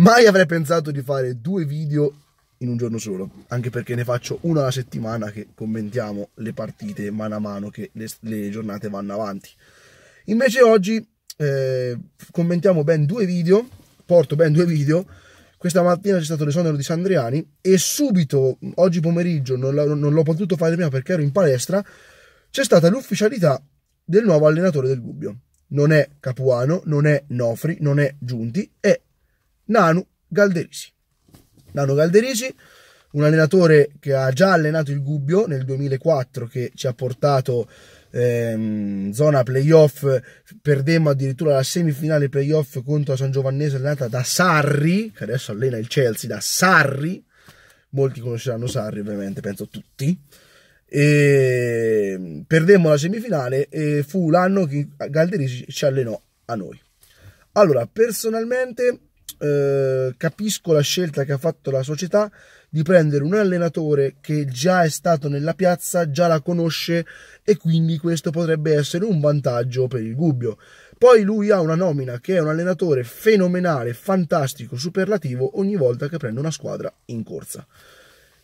Mai avrei pensato di fare due video in un giorno solo, anche perché ne faccio una alla settimana che commentiamo le partite mano a mano che le, le giornate vanno avanti. Invece oggi eh, commentiamo ben due video, porto ben due video. Questa mattina c'è stato l'esonero di Sandriani e subito, oggi pomeriggio, non l'ho potuto fare prima perché ero in palestra, c'è stata l'ufficialità del nuovo allenatore del Gubbio. Non è Capuano, non è Nofri, non è Giunti, è Nanu Galderisi. Nano Galderisi, un allenatore che ha già allenato il Gubbio nel 2004, che ci ha portato ehm, zona playoff, perdemmo addirittura la semifinale playoff contro la San Giovannese allenata da Sarri, che adesso allena il Chelsea, da Sarri, molti conosceranno Sarri ovviamente, penso tutti, e perdemmo la semifinale e fu l'anno che Galderisi ci allenò a noi. Allora, personalmente eh, capisco la scelta che ha fatto la società di prendere un allenatore che già è stato nella piazza, già la conosce e quindi questo potrebbe essere un vantaggio per il Gubbio. Poi lui ha una nomina che è un allenatore fenomenale, fantastico, superlativo ogni volta che prende una squadra in corsa.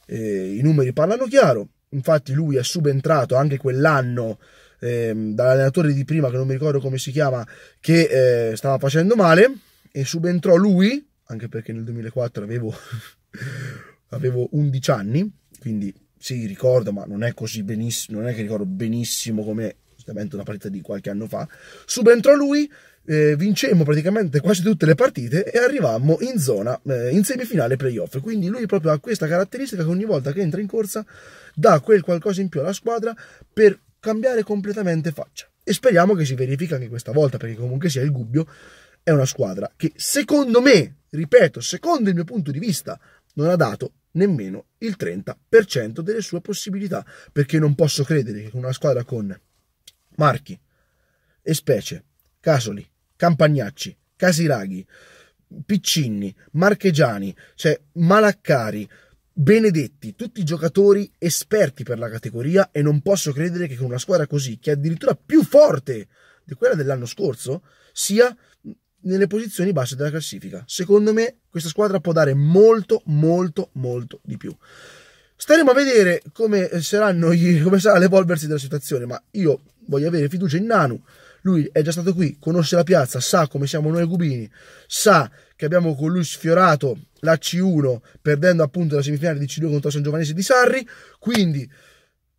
Eh, I numeri parlano chiaro, infatti lui è subentrato anche quell'anno eh, dall'allenatore di prima, che non mi ricordo come si chiama, che eh, stava facendo male e subentrò lui, anche perché nel 2004 avevo, avevo 11 anni, quindi sì, ricordo, ma non è così benissimo, non è che ricordo benissimo come una partita di qualche anno fa. Subentrò lui, eh, vincemmo praticamente quasi tutte le partite e arrivammo in zona, eh, in semifinale playoff. Quindi lui proprio ha questa caratteristica che ogni volta che entra in corsa dà quel qualcosa in più alla squadra per cambiare completamente faccia. E speriamo che si verifichi anche questa volta, perché comunque sia il Gubbio è una squadra che secondo me, ripeto, secondo il mio punto di vista, non ha dato nemmeno il 30% delle sue possibilità, perché non posso credere che una squadra con Marchi, Specie, Casoli, Campagnacci, Casiraghi, Piccinni, Marchegiani, cioè Malaccari, Benedetti, tutti giocatori esperti per la categoria e non posso credere che con una squadra così, che è addirittura più forte di quella dell'anno scorso, sia nelle posizioni basse della classifica. Secondo me questa squadra può dare molto, molto, molto di più. Staremo a vedere come, eh, gli, come sarà l'evolversi della situazione, ma io voglio avere fiducia in Nanu. Lui è già stato qui, conosce la piazza, sa come siamo noi Gubini, sa che abbiamo con lui sfiorato la C1 perdendo appunto la semifinale di C2 contro San Giovanese di Sarri, quindi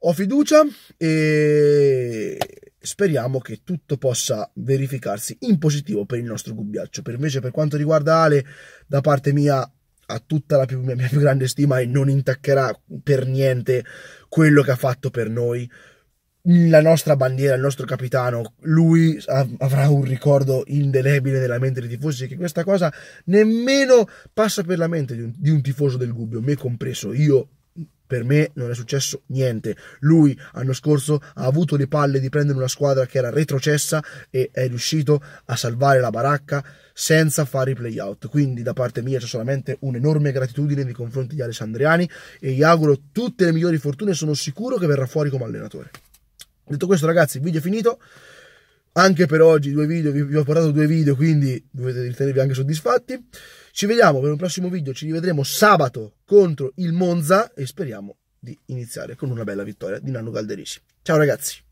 ho fiducia e speriamo che tutto possa verificarsi in positivo per il nostro Gubbiaccio. Per invece per quanto riguarda Ale, da parte mia ha tutta la più, mia, mia più grande stima e non intaccherà per niente quello che ha fatto per noi la nostra bandiera, il nostro capitano, lui avrà un ricordo indelebile nella mente dei tifosi che questa cosa nemmeno passa per la mente di un, di un tifoso del Gubbio, me compreso. Io per me non è successo niente. Lui l'anno scorso ha avuto le palle di prendere una squadra che era retrocessa e è riuscito a salvare la baracca senza fare i playout. Quindi da parte mia c'è solamente un'enorme gratitudine nei confronti di Alessandriani e gli auguro tutte le migliori fortune, sono sicuro che verrà fuori come allenatore. Detto questo ragazzi, il video è finito anche per oggi due video, vi, ho portato due video, quindi dovete ritenervi anche soddisfatti. Ci vediamo per un prossimo video, ci rivedremo sabato contro il Monza e speriamo di iniziare con una bella vittoria di Nanno Calderisi. Ciao ragazzi!